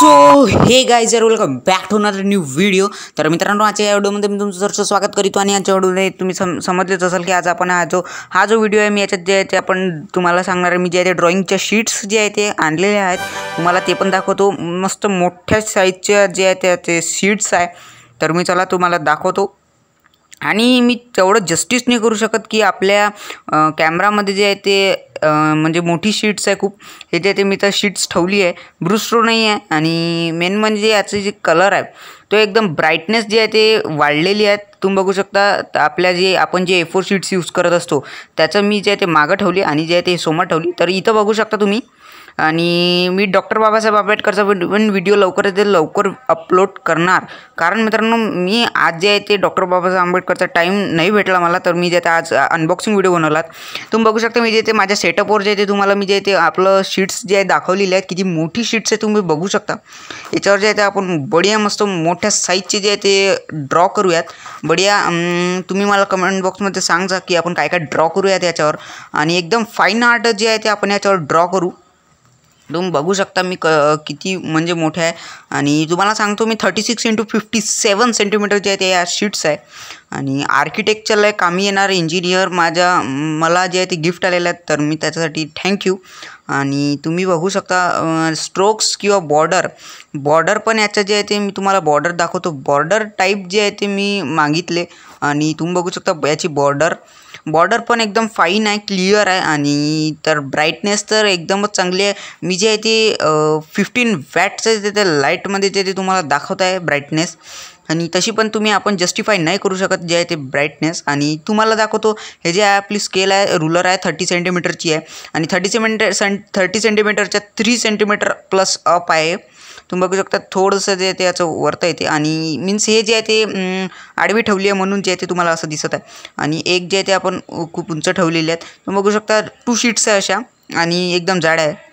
so hey guy जर welcome back होणार new video तर मित्रांनो आजच्या या व्हिडिओमध्ये मी तुमचं जरचं स्वागत करीतो आणि आजच्या व्हिडिओमध्ये तुम्ही सम समजलेच असाल की आज आपण हा जो हा जो व्हिडिओ आहे मी याच्यात जे आहे ते आपण तुम्हाला सांगणार आहे मी जे आहे ते ड्रॉइंगच्या शीट्स जे आहे ते आणलेले आहेत तुम्हाला ते पण दाखवतो मस्त मोठ्या साईजच्या जे आहे त्या ते शीट्स आहे तर मी चला तुम्हाला दाखवतो आणि मी तेवढं जस्टिस नाही करू शकत की आपल्या कॅमेरामध्ये जे आहे ते म्हणजे मोठी शीट्स आहे खूप हे आहे ते मी तर शीट्स ठेवली आहे ब्रुस्ट्रो नाही आहे आणि मेन म्हणजे याचे जे कलर आहे तो एकदम ब्राईटनेस जे आहे ते वाढलेली आहे तुम्ही बघू शकता आपल्या जे आपण जे ए फोर शीट्स यूज करत असतो त्याचं मी जे आहे ते मागं ठेवली आणि जे आहे ते समोर ठेवली तर इथं बघू शकता तुम्ही आणि मी डॉक्टर बाबासाहेब आंबेडकरचा पण व्हिडिओ लवकरात ते लवकर अपलोड करणार कारण मित्रांनो मी आज जे आहे ते डॉक्टर बाबासाहेब आंबेडकरचा टाईम नाही भेटला मला तर मी जे आता आज अनबॉक्सिंग व्हिडिओ बनवलात तुम्ही बघू शकता मी जे ते माझ्या सेटअपवर जे ते तुम्हाला मी जे ते आपलं शीट्स जे आहे दाखवलेले आहेत किती मोठी शीट्स आहे तुम्ही बघू शकता याच्यावर जे आहे ते आपण बढिया मस्त मोठ्या साईजचे जे आहे ते ड्रॉ करूयात बढिया तुम्ही मला कमेंट बॉक्समध्ये सांगा की आपण काय काय ड्रॉ करूयात याच्यावर आणि एकदम फाईन आर्ट जे आहे ते आपण याच्यावर ड्रॉ करू तुम्ही बघू शकता मी क किती म्हणजे मोठे आहे आणि तुम्हाला सांगतो मी thirty six into fifty seven centimetre जे आहे ते या शीट्स आहे आणि आर्किटेक्चरला कामी येणार इंजिनियर माझ्या मला जे आहे ते गिफ्ट आलेले आहेत तर मी त्याच्यासाठी थँक्यू आणि तुम्ही बघू शकता स्ट्रोक्स किंवा बॉर्डर बॉर्डर पण याचं जे आहे ते मी तुम्हाला बॉर्डर दाखवतो बॉर्डर टाईप जे आहे ते मी मागितले आणि तुम्ही बघू शकता याची बॉर्डर बॉर्डर पण एकदम फाईन आहे क्लिअर आहे आणि तर ब्राईटनेस तर एकदमच चांगली आहे मी जे आहे ते फिफ्टीन वॅटचं ते त्या लाईटमध्ये ते ते तुम्हाला दाखवत आहे ब्राईटनेस आणि तशी पण तुम्ही आपण जस्टिफाय नाही करू शकत जे आहे ते ब्राईटनेस आणि तुम्हाला दाखवतो हे जे आहे आपली स्केल आहे रुलर आहे थर्टी सेंटीमीटरची आहे आणि थर्टी सेंटीमीटर सें थर्टी सेंटीमीटरच्या थ्री सेंटीमीटर प्लस अप आहे तुम्ही बघू शकता थोडंसं जे त्याचं वरता येते आणि मीन्स हे जे आहे ते आडवी ठेवली आहे म्हणून जे आहे ते तुम्हाला असं दिसत आहे आणि एक जे आहे ते आपण खूप उंच ठेवलेली आहेत तुम्ही बघू शकता टू शीट्स आहे अशा आणि एकदम जाड आहे